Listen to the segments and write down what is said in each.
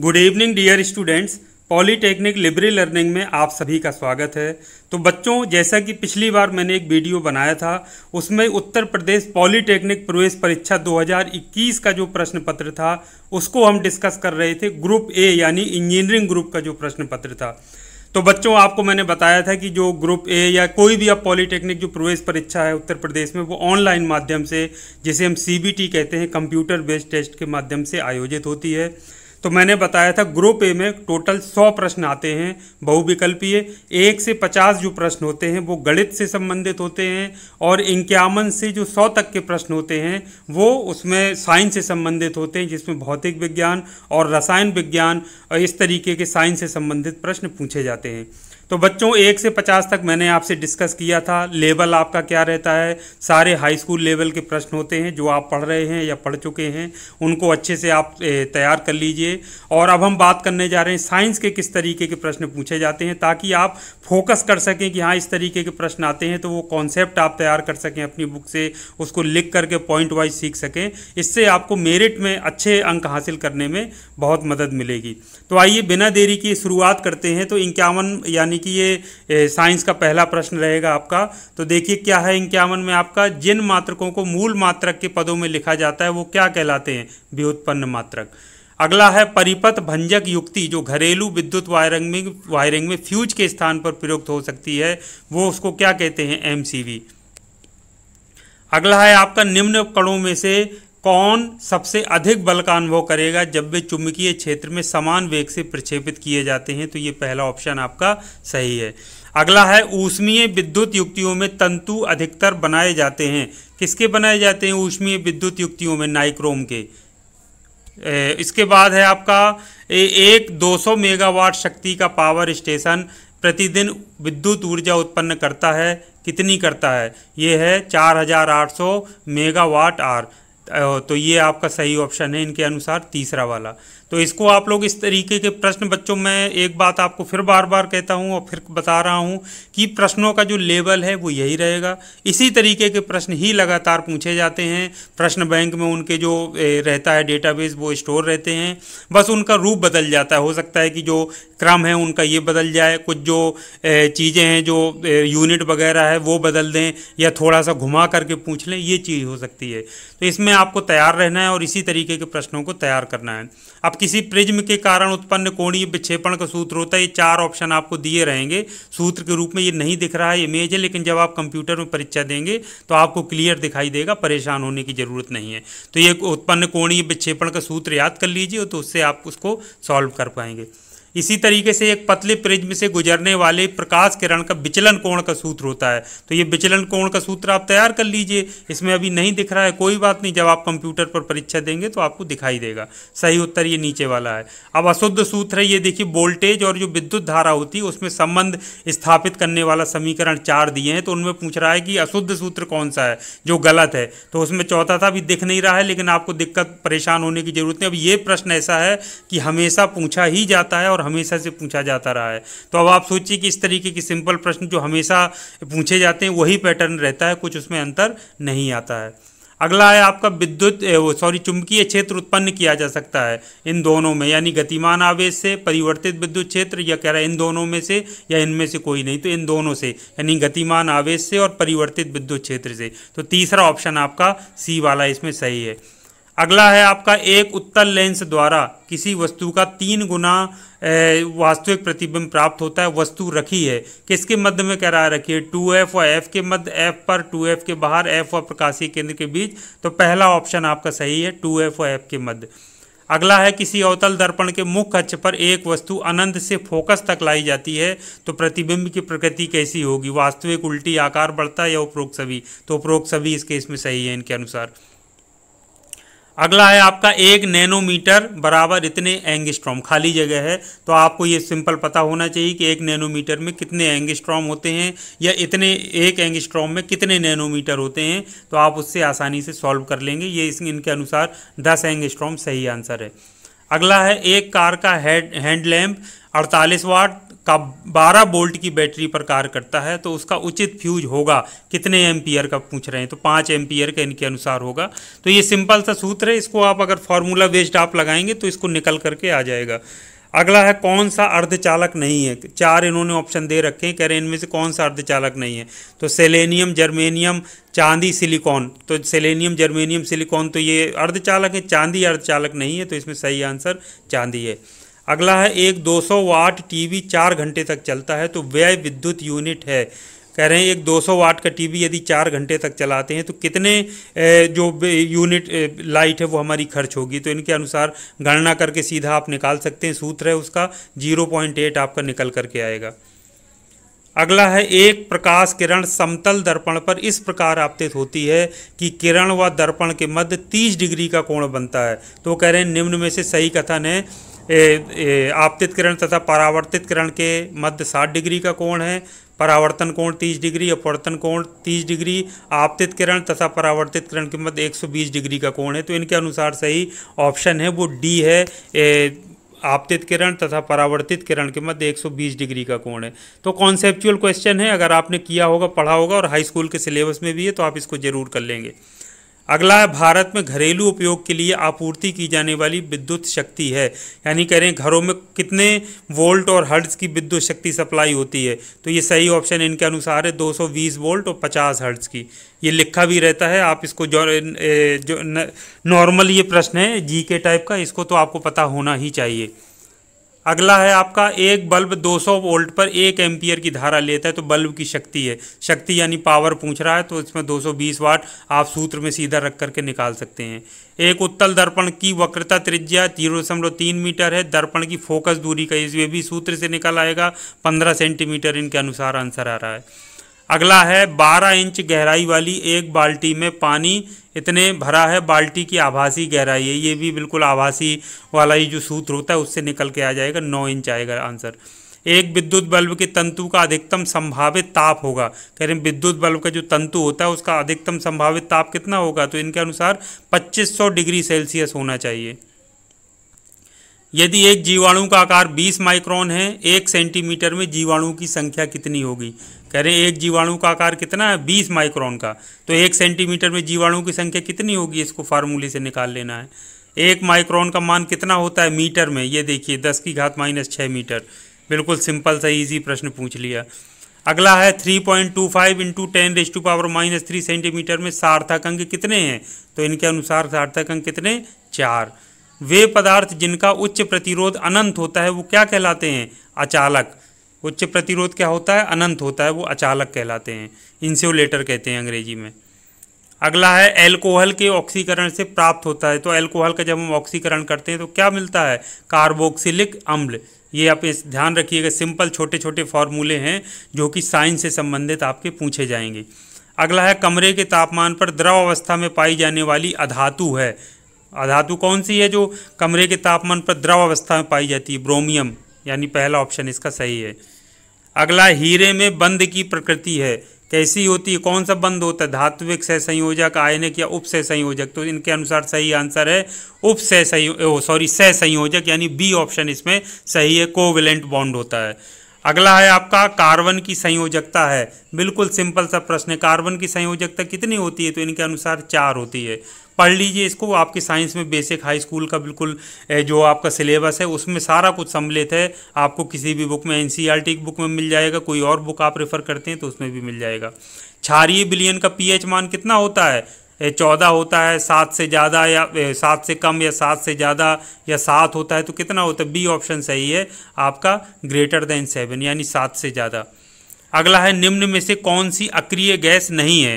good evening dear students polytechnic library learning में आप सभी का स्वागत है तो बच्चों जैसा कि पिछली बार मैंने एक वीडियो बनाया था उसमें उत्तर प्रदेश पॉलीटेक्निक प्रवेश परीक्षा 2021 का जो प्रश्न पत्र था उसको हम डिस्कस कर रहे थे ग्रुप ए यानी इंजीनियरिंग ग्रुप का जो प्रश्न पत्र था तो बच्चों आपको मैंने बताया था कि जो ग्रुप ए या कोई भी अब पॉलीटेक्निक जो प्रवेश परीक्षा है उत्तर प्रदेश में वो ऑनलाइन माध्यम से जिसे हम सी कहते हैं कंप्यूटर बेस्ड टेस्ट के माध्यम से आयोजित होती है तो मैंने बताया था ग्रुप ए में टोटल सौ प्रश्न आते हैं बहुविकल्पीय एक से पचास जो प्रश्न होते हैं वो गणित से संबंधित होते हैं और इक्यावन से जो सौ तक के प्रश्न होते हैं वो उसमें साइंस से संबंधित होते हैं जिसमें भौतिक विज्ञान और रसायन विज्ञान इस तरीके के साइंस से संबंधित प्रश्न पूछे जाते हैं तो बच्चों एक से पचास तक मैंने आपसे डिस्कस किया था लेवल आपका क्या रहता है सारे हाई स्कूल लेवल के प्रश्न होते हैं जो आप पढ़ रहे हैं या पढ़ चुके हैं उनको अच्छे से आप तैयार कर लीजिए और अब हम बात करने जा रहे हैं साइंस के किस तरीके के प्रश्न पूछे जाते हैं ताकि आप फोकस कर सकें कि हाँ इस तरीके के प्रश्न आते हैं तो वो कॉन्सेप्ट आप तैयार कर सकें अपनी बुक से उसको लिख करके पॉइंट वाइज सीख सकें इससे आपको मेरिट में अच्छे अंक हासिल करने में बहुत मदद मिलेगी तो आइए बिना देरी की शुरुआत करते हैं तो इक्यावन यानी कि ये साइंस का पहला प्रश्न रहेगा आपका तो देखिए क्या है इक्यावन में आपका जिन मात्रकों को मूल मात्रक के पदों में लिखा जाता है वो क्या कहलाते हैं व्युत्पन्न मात्रक अगला है परिपथ भंजक युक्ति जो घरेलू विद्युत वायरिंग में वायरिंग में फ्यूज के स्थान पर प्रयुक्त हो सकती है वो उसको क्या कहते हैं एमसीवी अगला है आपका निम्न कणों में से कौन सबसे अधिक बल का अनुभव करेगा जब वे चुंबकीय क्षेत्र में समान वेग से प्रक्षेपित किए जाते हैं तो ये पहला ऑप्शन आपका सही है अगला है ऊष्मीय विद्युत युक्तियों में तंतु अधिकतर बनाए जाते हैं किसके बनाए जाते हैं ऊष्मीय विद्युत युक्तियों में नाइक्रोम के इसके बाद है आपका एक 200 मेगावाट शक्ति का पावर स्टेशन प्रतिदिन विद्युत ऊर्जा उत्पन्न करता है कितनी करता है ये है 4800 मेगावाट आर तो ये आपका सही ऑप्शन है इनके अनुसार तीसरा वाला तो इसको आप लोग इस तरीके के प्रश्न बच्चों में एक बात आपको फिर बार बार कहता हूँ और फिर बता रहा हूँ कि प्रश्नों का जो लेवल है वो यही रहेगा इसी तरीके के प्रश्न ही लगातार पूछे जाते हैं प्रश्न बैंक में उनके जो रहता है डेटाबेस वो स्टोर रहते हैं बस उनका रूप बदल जाता है हो सकता है कि जो क्रम है उनका ये बदल जाए कुछ जो चीज़ें हैं जो यूनिट वगैरह है वो बदल दें या थोड़ा सा घुमा करके पूछ लें ये चीज़ हो सकती है तो इसमें आपको तैयार रहना है और इसी तरीके के प्रश्नों को तैयार करना है अब किसी प्रिज्म के कारण उत्पन्न कोणीय विक्षेपण का सूत्र होता है ये चार ऑप्शन आपको दिए रहेंगे सूत्र के रूप में ये नहीं दिख रहा है इमेज है लेकिन जब आप कंप्यूटर में परीक्षा देंगे तो आपको क्लियर दिखाई देगा परेशान होने की ज़रूरत नहीं है तो ये उत्पन्न कोणीय विक्षेपण का सूत्र याद कर लीजिए तो उससे आप उसको सॉल्व कर पाएंगे इसी तरीके से एक पतले प्रिज्म से गुजरने वाले प्रकाश किरण का विचलन कोण का सूत्र होता है तो ये विचलन कोण का सूत्र आप तैयार कर लीजिए इसमें अभी नहीं दिख रहा है कोई बात नहीं जब आप कंप्यूटर पर परीक्षा देंगे तो आपको दिखाई देगा सही उत्तर ये नीचे वाला है अब अशुद्ध सूत्र है ये देखिए वोल्टेज और जो विद्युत धारा होती है उसमें संबंध स्थापित करने वाला समीकरण चार दिए हैं तो उनमें पूछ रहा है कि अशुद्ध सूत्र कौन सा है जो गलत है तो उसमें चौथा था अभी दिख नहीं रहा है लेकिन आपको दिक्कत परेशान होने की जरूरत नहीं अब ये प्रश्न ऐसा है कि हमेशा पूछा ही जाता है और और हमेशा से पूछा जाता रहा है तो अब आप सोचिए कि इस तरीके की सिंपल प्रश्न जो हमेशा पूछे जाते हैं वही पैटर्न रहता है कुछ उसमें अंतर नहीं आता है अगला है आपका विद्युत सॉरी चुंबकीय क्षेत्र उत्पन्न किया जा सकता है इन दोनों में यानी गतिमान आवेश से परिवर्तित विद्युत क्षेत्र या कह रहा है इन दोनों में से या इनमें से कोई नहीं तो इन दोनों से यानी गतिमान आवेश से और परिवर्तित विद्युत क्षेत्र से तो तीसरा ऑप्शन आपका सी वाला इसमें सही है अगला है आपका एक उत्तल लेंस द्वारा किसी वस्तु का तीन गुना वास्तविक प्रतिबिंब प्राप्त होता है वस्तु रखी है किसके मध्य में कह रहा है रखिए टू एफ और एफ के मध्य एफ पर टू एफ के बाहर एफ और प्रकाशीय केंद्र के बीच तो पहला ऑप्शन आपका सही है टू एफ और एफ के मध्य अगला है किसी अवतल दर्पण के मुख्य अक्ष पर एक वस्तु अनंत से फोकस तक लाई जाती है तो प्रतिबिंब की प्रकृति कैसी होगी वास्तविक उल्टी आकार बढ़ता है या उपरोक्त सभी तो उपरोक्त सभी इस केस में सही है इनके अनुसार अगला है आपका एक नैनोमीटर बराबर इतने एंगस्ट्रॉम खाली जगह है तो आपको ये सिंपल पता होना चाहिए कि एक नैनोमीटर में कितने एंगस्ट्रॉम होते हैं या इतने एक एंगस्ट्रॉम में कितने नैनोमीटर होते हैं तो आप उससे आसानी से सॉल्व कर लेंगे ये इस इनके अनुसार दस एंगस्ट्रॉम सही आंसर है अगला है एक कार का हैंडलैम्प हैंड लैम्प अड़तालीस वाट का बारह बोल्ट की बैटरी पर कार्य करता है तो उसका उचित फ्यूज होगा कितने एम्पियर का पूछ रहे हैं तो पाँच एम्पियर का इनके अनुसार होगा तो ये सिंपल सा सूत्र है इसको आप अगर फार्मूला बेस्ड आप लगाएंगे तो इसको निकल करके आ जाएगा अगला है कौन सा अर्धचालक नहीं है चार इन्होंने ऑप्शन दे रखे हैं कह रहे हैं इनमें से कौन सा अर्धचालक नहीं है तो सेलेनियम जर्मेनियम चांदी सिलिकॉन तो सेलेनियम जर्मेनियम सिलिकॉन तो ये अर्धचालक है चांदी अर्धचालक नहीं है तो इसमें सही आंसर चांदी है अगला है एक 200 वाट टीवी चार घंटे तक चलता है तो व्यय विद्युत यूनिट है कह रहे हैं एक 200 वाट का टीवी यदि चार घंटे तक चलाते हैं तो कितने जो यूनिट लाइट है वो हमारी खर्च होगी तो इनके अनुसार गणना करके सीधा आप निकाल सकते हैं सूत्र है उसका 0.8 आपका निकल करके आएगा अगला है एक प्रकाश किरण समतल दर्पण पर इस प्रकार आपतित होती है कि किरण व दर्पण के मध्य 30 डिग्री का कोण बनता है तो कह रहे हैं निम्न में से सही कथन है आपतित किरण तथा परावर्तित किरण के मध्य सात डिग्री का कोण है परावर्तन कोण 30 डिग्री अपवर्तन कोण 30 डिग्री आपतित किरण तथा परावर्तित किरण के मध्य 120 डिग्री का कोण है तो इनके अनुसार सही ऑप्शन है वो डी है ए, आपतित किरण तथा परावर्तित किरण के मध्य 120 डिग्री का कोण है तो कॉन्सेप्चुअल क्वेश्चन है अगर आपने किया होगा पढ़ा होगा और हाई स्कूल के सिलेबस में भी है तो आप इसको जरूर कर लेंगे अगला है भारत में घरेलू उपयोग के लिए आपूर्ति की जाने वाली विद्युत शक्ति है यानी कह रहे हैं घरों में कितने वोल्ट और हर्ट्ज की विद्युत शक्ति सप्लाई होती है तो ये सही ऑप्शन इनके अनुसार है 220 वोल्ट और 50 हर्ट्ज की ये लिखा भी रहता है आप इसको जो जो नॉर्मल ये प्रश्न है जी के टाइप का इसको तो आपको पता होना ही चाहिए अगला है आपका एक बल्ब 200 वोल्ट पर एक एम्पियर की धारा लेता है तो बल्ब की शक्ति है शक्ति यानी पावर पूछ रहा है तो इसमें 220 वाट आप सूत्र में सीधा रख करके निकाल सकते हैं एक उत्तल दर्पण की वक्रता त्रिज्या जीरो दशमलव तीन मीटर है दर्पण की फोकस दूरी का ये भी सूत्र से निकल आएगा पंद्रह सेंटीमीटर इनके अनुसार आंसर आ रहा है अगला है बारह इंच गहराई वाली एक बाल्टी में पानी इतने भरा है बाल्टी की आभासी गहराई है ये भी बिल्कुल आभासी वाला ही जो सूत्र होता है उससे निकल के आ जाएगा नौ इंच आएगा आंसर एक विद्युत बल्ब के तंतु का अधिकतम संभावित ताप होगा कह रहे हैं विद्युत बल्ब का जो तंतु होता है उसका अधिकतम संभावित ताप कितना होगा तो इनके अनुसार 2500 डिग्री सेल्सियस होना चाहिए यदि एक जीवाणु का आकार 20 माइक्रोन है एक सेंटीमीटर में जीवाणु की संख्या कितनी होगी कह रहे हैं एक जीवाणु का आकार कितना है 20 माइक्रोन का तो एक सेंटीमीटर में जीवाणु की संख्या कितनी होगी इसको फार्मूले से निकाल लेना है एक माइक्रोन का मान कितना होता है मीटर में ये देखिए दस की घात माइनस छः मीटर बिल्कुल सिंपल सा ईजी प्रश्न पूछ लिया अगला है three point two five into ten raise to power minus three centimetre में सार्थक अंक कितने हैं तो इनके अनुसार सार्थक अंक कितने चार वे पदार्थ जिनका उच्च प्रतिरोध अनंत होता है वो क्या कहलाते हैं अचालक उच्च प्रतिरोध क्या होता है अनंत होता है वो अचालक कहलाते हैं इंसुलेटर कहते हैं अंग्रेजी में अगला है एल्कोहल के ऑक्सीकरण से प्राप्त होता है तो एल्कोहल का जब हम ऑक्सीकरण करते हैं तो क्या मिलता है कार्बोक्सिलिक अम्ल ये आप इस ध्यान रखिएगा सिंपल छोटे छोटे फॉर्मूले हैं जो कि साइंस से संबंधित आपके पूछे जाएंगे अगला है कमरे के तापमान पर द्रव अवस्था में पाई जाने वाली अधातु है अधातु कौन सी है जो कमरे के तापमान पर द्रव अवस्था में पाई जाती है ब्रोमियम यानी पहला ऑप्शन इसका सही है अगला हीरे में बंद की प्रकृति है कैसी होती है कौन सा बंद होता है धात्विक सह संयोजक आयनिक या उप सह संयोजक तो इनके अनुसार सही आंसर है उप सह संयो सॉरी सह संयोजक यानी बी ऑप्शन इसमें सही है कोविलेंट बॉन्ड होता है अगला है आपका कार्बन की संयोजकता है बिल्कुल सिंपल सा प्रश्न है कार्बन की संयोजकता कितनी होती है तो इनके अनुसार चार होती है पढ़ लीजिए इसको आपके साइंस में बेसिक हाई स्कूल का बिल्कुल जो आपका सिलेबस है उसमें सारा कुछ सम्मिलित है आपको किसी भी बुक में एन की बुक में मिल जाएगा कोई और बुक आप रेफ़र करते हैं तो उसमें भी मिल जाएगा क्षारीय बिलियन का पी मान कितना होता है चौदह होता है सात से ज़्यादा या सात से कम या सात से ज़्यादा या सात होता है तो कितना होता है बी ऑप्शन सही है आपका ग्रेटर देन सेवन यानी सात से ज़्यादा अगला है निम्न में से कौन सी अक्रिय गैस नहीं है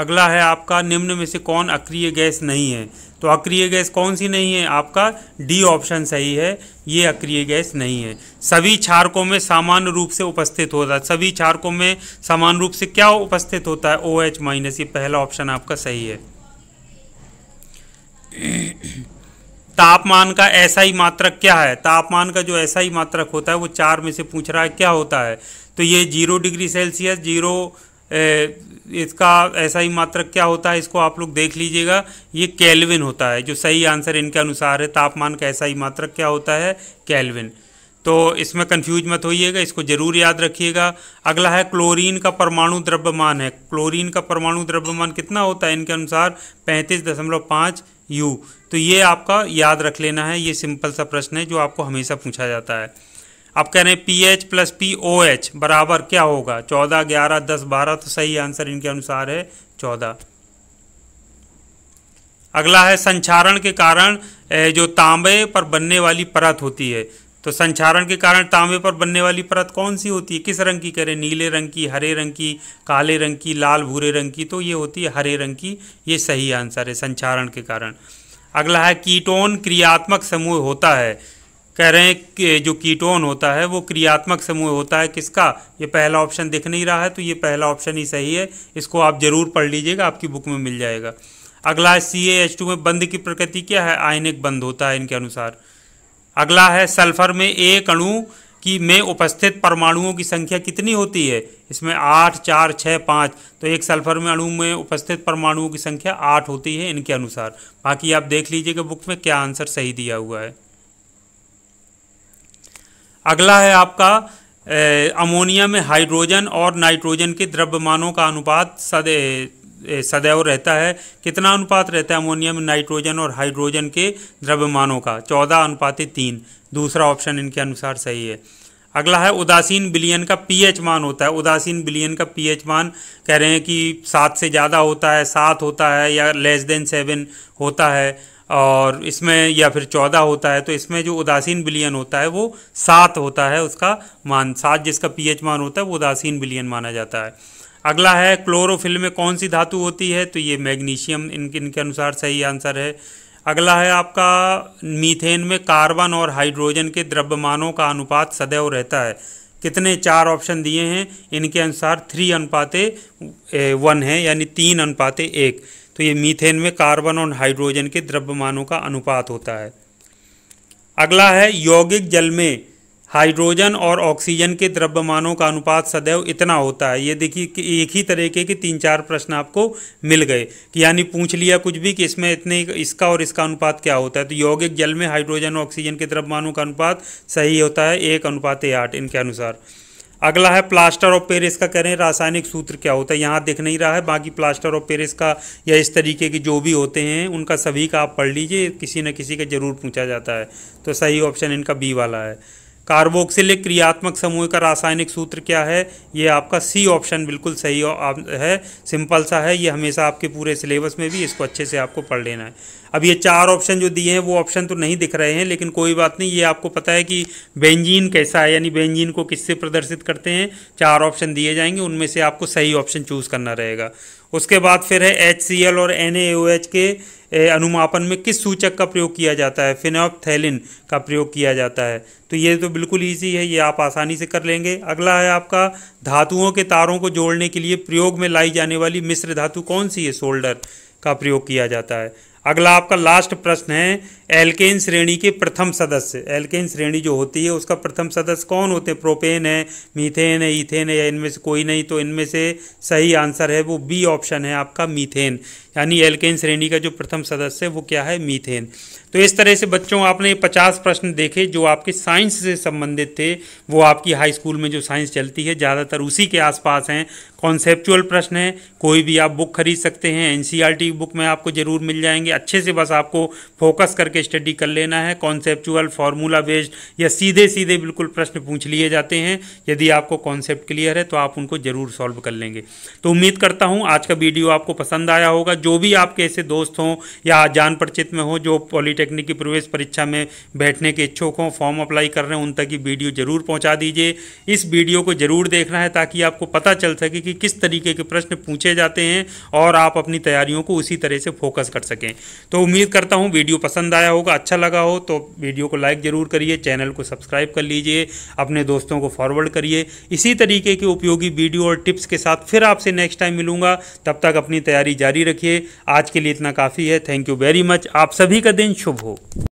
अगला है आपका निम्न में से कौन अक्रिय गैस नहीं है तो अक्रिय गैस कौन सी नहीं है आपका डी ऑप्शन सही है ये अक्रिय गैस नहीं है सभी क्षारकों में सामान्य रूप से उपस्थित होता है सभी क्षारकों में सामान्य रूप से क्या उपस्थित होता है ओ एच माइनस ये पहला ऑप्शन आपका सही है तापमान का ऐसा ही मात्रक क्या है तापमान का जो ऐसा ही मात्रक होता है वो चार में से पूछ रहा है क्या होता है तो ये जीरो डिग्री सेल्सियस जीरो इसका ऐसा ही मात्रक क्या होता है इसको आप लोग देख लीजिएगा ये कैलविन होता है जो सही आंसर इनके अनुसार है तापमान का ऐसा ही मात्रक क्या होता है कैलविन तो इसमें कंफ्यूज मत होइएगा इसको जरूर याद रखिएगा अगला है क्लोरीन का परमाणु द्रव्यमान है क्लोरीन का परमाणु द्रव्यमान कितना होता है इनके अनुसार पैंतीस दशमलव पाँच यू तो ये आपका याद रख लेना है ये सिंपल सा प्रश्न है जो आपको हमेशा पूछा जाता है अब कह रहे हैं P H plus P O H बराबर क्या होगा चौदह ग्यारह दस बारह तो सही आंसर इनके अनुसार है चौदह अगला है संचारण के कारण जो तांबे पर बनने वाली परत होती है तो संचारण के कारण तांबे पर बनने वाली परत कौन सी होती है किस रंग की करें नीले रंग की हरे रंग की काले रंग की लाल भूरे रंग की तो ये होती है हरे रंग की ये सही आंसर है संचारण के कारण अगला है कीटोन क्रियात्मक समूह होता है कह रहे हैं कि जो कीटोन होता है वो क्रियात्मक समूह होता है किसका ये पहला ऑप्शन दिख नहीं रहा है तो ये पहला ऑप्शन ही सही है इसको आप ज़रूर पढ़ लीजिएगा आपकी बुक में मिल जाएगा अगला सी एच टू में बंद की प्रकृति क्या है आयनिक बंद होता है इनके अनुसार अगला है सल्फर में एक अणु की में उपस्थित परमाणुओं की संख्या कितनी होती है इसमें आठ चार छः पाँच तो एक सल्फर में अणु में उपस्थित परमाणुओं की संख्या आठ होती है इनके अनुसार बाकी आप देख लीजिएगा बुक में क्या आंसर सही दिया हुआ है अगला है आपका अमोनिया में हाइड्रोजन और नाइट्रोजन के द्रव्यमानों का अनुपात सदै सदैव रहता है कितना अनुपात रहता है अमोनिया में नाइट्रोजन और हाइड्रोजन के द्रव्यमानों का चौदह अनुपात तीन दूसरा ऑप्शन इनके अनुसार सही है अगला है उदासीन बिलियन का पीएच मान होता है उदासीन बिलियन का पीएच मान कह रहे हैं कि सात से ज़्यादा होता है सात होता है या लेस देन सेवन होता है और इसमें या फिर चौदह होता है तो इसमें जो उदासीन बिलियन होता है वो सात होता है उसका मान सात जिसका पीएच मान होता है वो उदासीन बिलियन माना जाता है अगला है क्लोरोफिल में कौन सी धातु होती है तो ये मैग्नीशियम इन इनके अनुसार सही आंसर है अगला है आपका मीथेन में कार्बन और हाइड्रोजन के द्रव्यमानों का अनुपात सदैव रहता है कितने चार ऑप्शन दिए हैं इनके अनुसार थ्री अनुपातें वन है यानी तीन अनुपाते एक तो ये मीथेन में कार्बन और हाइड्रोजन के द्रव्यमानों का अनुपात होता है अगला है यौगिक जल में हाइड्रोजन और ऑक्सीजन के द्रव्यमानों का अनुपात सदैव इतना होता है ये देखिए कि एक ही तरीके के तीन चार प्रश्न आपको मिल गए कि यानी पूछ लिया कुछ भी कि इसमें इतने इसका और इसका अनुपात क्या होता है तो यौगिक जल में हाइड्रोजन और ऑक्सीजन के द्रव्यमानों का अनुपात सही होता है एक अनुपात आठ इनके अनुसार अगला है प्लास्टर ऑफ पेरिस का कह रहे हैं रासायनिक सूत्र क्या होता है यहाँ दिख नहीं रहा है बाकी प्लास्टर ऑफ पेरिस का या इस तरीके के जो भी होते हैं उनका सभी का आप पढ़ लीजिए किसी न किसी का ज़रूर पूछा जाता है तो सही ऑप्शन इनका बी वाला है कार्बोक्सिलिक क्रियात्मक समूह का रासायनिक सूत्र क्या है ये आपका सी ऑप्शन बिल्कुल सही है सिंपल सा है ये हमेशा आपके पूरे सिलेबस में भी इसको अच्छे से आपको पढ़ लेना है अब ये चार ऑप्शन जो दिए हैं वो ऑप्शन तो नहीं दिख रहे हैं लेकिन कोई बात नहीं ये आपको पता है कि बेंजीन कैसा है यानी बेंजीन को किससे प्रदर्शित करते हैं चार ऑप्शन दिए जाएंगे उनमें से आपको सही ऑप्शन चूज़ करना रहेगा उसके बाद फिर है एच और एन के अनुमापन में किस सूचक का प्रयोग किया जाता है फिनॉपथैलिन का प्रयोग किया जाता है तो ये तो बिल्कुल ईजी है ये आप आसानी से कर लेंगे अगला है आपका धातुओं के तारों को जोड़ने के लिए प्रयोग में लाई जाने वाली मिश्र धातु कौन सी है सोल्डर का प्रयोग किया जाता है अगला आपका लास्ट प्रश्न है एल्केन श्रेणी के प्रथम सदस्य एल्केन श्रेणी जो होती है उसका प्रथम सदस्य कौन होते हैं प्रोपेन है मीथेन है ईथेन है या इनमें से कोई नहीं तो इनमें से सही आंसर है वो बी ऑप्शन है आपका मीथेन यानी एल्केन श्रेणी का जो प्रथम सदस्य है वो क्या है मीथेन तो इस तरह से बच्चों आपने पचास प्रश्न देखे जो आपके साइंस से संबंधित थे वो आपकी हाई स्कूल में जो साइंस चलती है ज़्यादातर उसी के आसपास हैं कॉन्सेप्चुअल प्रश्न है कोई भी आप बुक खरीद सकते हैं एन बुक में आपको ज़रूर मिल जाएंगे अच्छे से बस आपको फोकस करके स्टडी कर लेना है कॉन्सेप्चुअल फार्मूला बेस्ड या सीधे सीधे बिल्कुल प्रश्न पूछ लिए जाते हैं यदि आपको कॉन्सेप्ट क्लियर है तो आप उनको ज़रूर सॉल्व कर लेंगे तो उम्मीद करता हूँ आज का वीडियो आपको पसंद आया होगा जो भी आपके ऐसे दोस्त हों या जान परिचित में हो जो पॉलीटेक्निक की प्रवेश परीक्षा में बैठने के इच्छुक हों फॉर्म अप्लाई कर रहे हैं उन तक ये वीडियो ज़रूर पहुँचा दीजिए इस वीडियो को ज़रूर देखना है ताकि आपको पता चल सके कि किस तरीके के प्रश्न पूछे जाते हैं और आप अपनी तैयारियों को उसी तरह से फोकस कर सकें तो उम्मीद करता हूँ वीडियो पसंद आया आया होगा अच्छा लगा हो तो वीडियो को लाइक ज़रूर करिए चैनल को सब्सक्राइब कर लीजिए अपने दोस्तों को फॉरवर्ड करिए इसी तरीके के उपयोगी वीडियो और टिप्स के साथ फिर आपसे नेक्स्ट टाइम मिलूंगा तब तक अपनी तैयारी जारी रखिए आज के लिए इतना काफ़ी है थैंक यू वेरी मच आप सभी का दिन शुभ हो